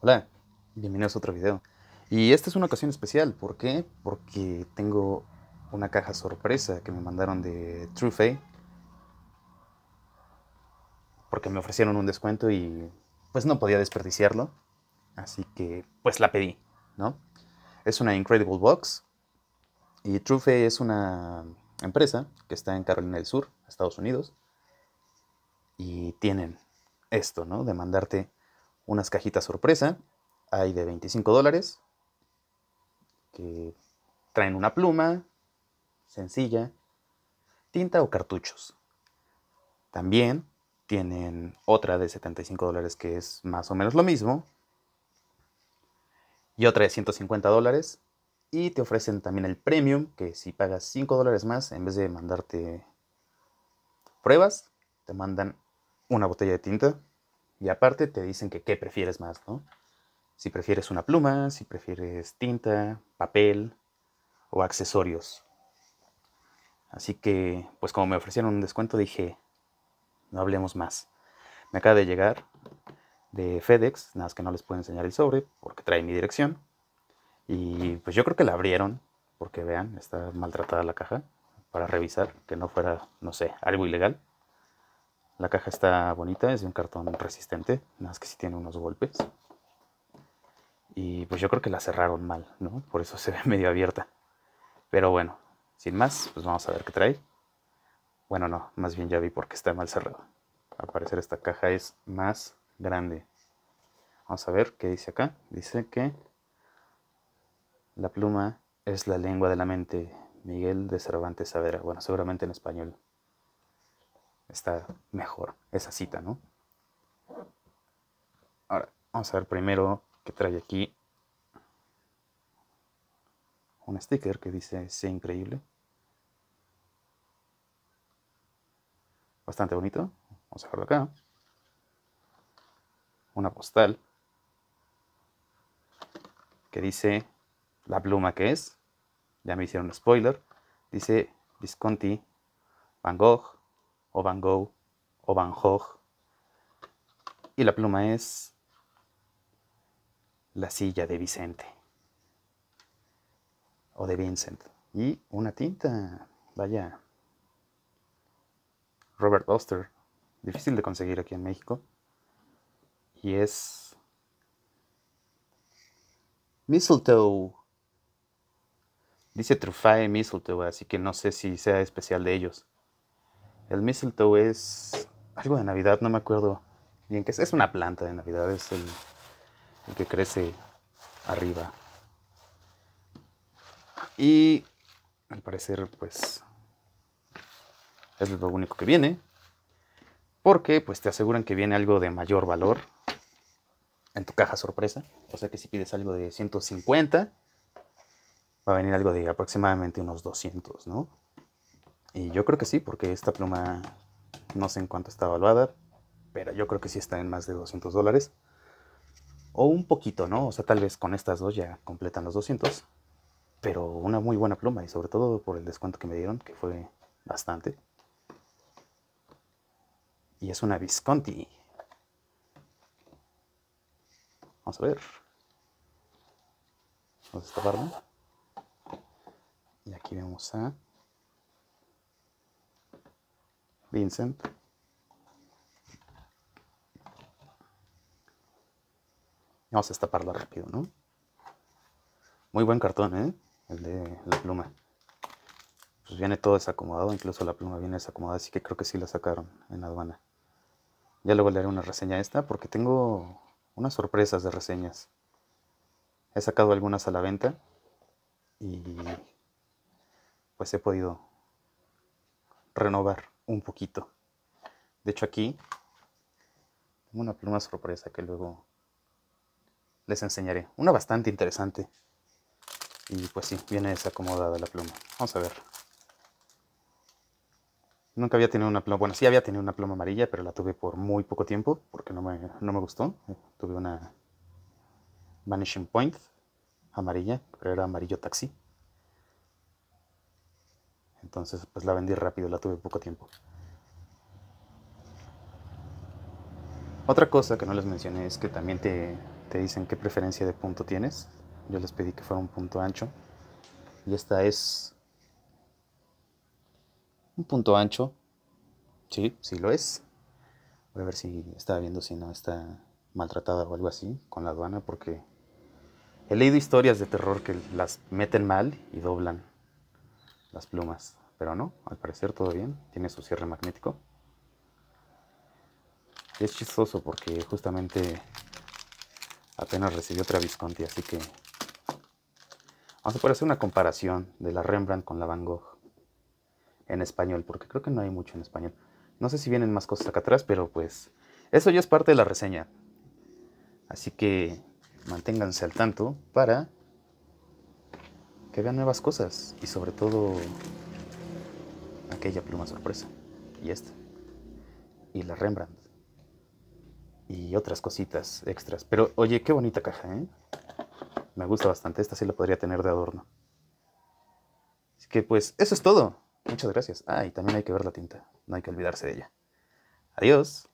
Hola, bienvenidos a otro video. Y esta es una ocasión especial, ¿por qué? Porque tengo una caja sorpresa que me mandaron de Trufey. Porque me ofrecieron un descuento y pues no podía desperdiciarlo. Así que pues la pedí, ¿no? Es una Incredible Box. Y Trufe es una empresa que está en Carolina del Sur, Estados Unidos. Y tienen esto, ¿no? De mandarte unas cajitas sorpresa. Hay de 25 dólares. Que traen una pluma. Sencilla. Tinta o cartuchos. También tienen otra de 75 dólares que es más o menos lo mismo. Y otra de 150 dólares. Y te ofrecen también el premium, que si pagas 5 dólares más, en vez de mandarte pruebas, te mandan una botella de tinta y aparte te dicen que qué prefieres más, ¿no? Si prefieres una pluma, si prefieres tinta, papel o accesorios. Así que, pues como me ofrecieron un descuento, dije, no hablemos más. Me acaba de llegar de FedEx, nada más que no les puedo enseñar el sobre porque trae mi dirección. Y pues yo creo que la abrieron, porque vean, está maltratada la caja, para revisar que no fuera, no sé, algo ilegal. La caja está bonita, es de un cartón resistente, nada más que sí tiene unos golpes. Y pues yo creo que la cerraron mal, ¿no? Por eso se ve medio abierta. Pero bueno, sin más, pues vamos a ver qué trae. Bueno, no, más bien ya vi por qué está mal cerrado. Al parecer esta caja es más grande. Vamos a ver qué dice acá. Dice que la pluma es la lengua de la mente. Miguel de Cervantes Saavedra. Bueno, seguramente en español está mejor esa cita, ¿no? Ahora, vamos a ver primero que trae aquí un sticker que dice sé increíble. Bastante bonito. Vamos a dejarlo acá. Una postal que dice la pluma que es. Ya me hicieron spoiler. Dice Visconti, Van Gogh, o Van Gogh o Van Y la pluma es la silla de Vicente o de Vincent. Y una tinta, vaya, Robert Oster, difícil de conseguir aquí en México. Y es Mistletoe. Dice Truffae Mistletoe, así que no sé si sea especial de ellos. El mistletoe es algo de Navidad, no me acuerdo bien qué es. Es una planta de Navidad, es el, que crece arriba. Y al parecer, pues, es lo único que viene. Porque, pues, te aseguran que viene algo de mayor valor en tu caja sorpresa. O sea que si pides algo de 150, va a venir algo de aproximadamente unos 200, ¿no? Y yo creo que sí, porque esta pluma no sé en cuánto está evaluada, pero yo creo que sí está en más de 200 dólares. O un poquito, ¿no? O sea, tal vez con estas dos ya completan los 200. Pero una muy buena pluma y sobre todo por el descuento que me dieron, que fue bastante. Y es una Visconti. Vamos a ver. Vamos a destaparla. Y aquí vemos a Vincent. Vamos a estaparla rápido, ¿no? Muy buen cartón, ¿eh? El de la pluma. Pues viene todo desacomodado, incluso la pluma viene desacomodada, así que creo que sí la sacaron en aduana. Ya luego le haré una reseña a esta porque tengo unas sorpresas de reseñas. He sacado algunas a la venta y pues he podido renovar un poquito. De hecho aquí tengo una pluma sorpresa que luego les enseñaré. Una bastante interesante. Y pues sí, viene desacomodada la pluma. Vamos a ver. Nunca había tenido una pluma, bueno, sí había tenido una pluma amarilla, pero la tuve por muy poco tiempo porque no me, no me gustó. Eh, tuve una Vanishing Point amarilla, pero era amarillo taxi. Entonces, pues la vendí rápido, la tuve poco tiempo. Otra cosa que no les mencioné es que también te, dicen qué preferencia de punto tienes. Yo les pedí que fuera un punto ancho. Y esta es un punto ancho. Sí, sí lo es. Voy a ver si estaba viendo si no está maltratada o algo así con la aduana porque he leído historias de terror que las meten mal y doblan las plumas. Pero no, al parecer todo bien, tiene su cierre magnético. es chistoso porque justamente apenas recibió otra Visconti, así que vamos a poder hacer una comparación de la Rembrandt con la Van Gogh en español, porque creo que no hay mucho en español. No sé si vienen más cosas acá atrás, pero pues eso ya es parte de la reseña. Así que manténganse al tanto para que vean nuevas cosas y sobre todo aquella pluma sorpresa y esta y la Rembrandt y otras cositas extras. Pero oye, qué bonita caja, ¿eh? Me gusta bastante, esta sí la podría tener de adorno. Así que pues eso es todo. Muchas gracias. Ah, y también hay que ver la tinta, no hay que olvidarse de ella. Adiós.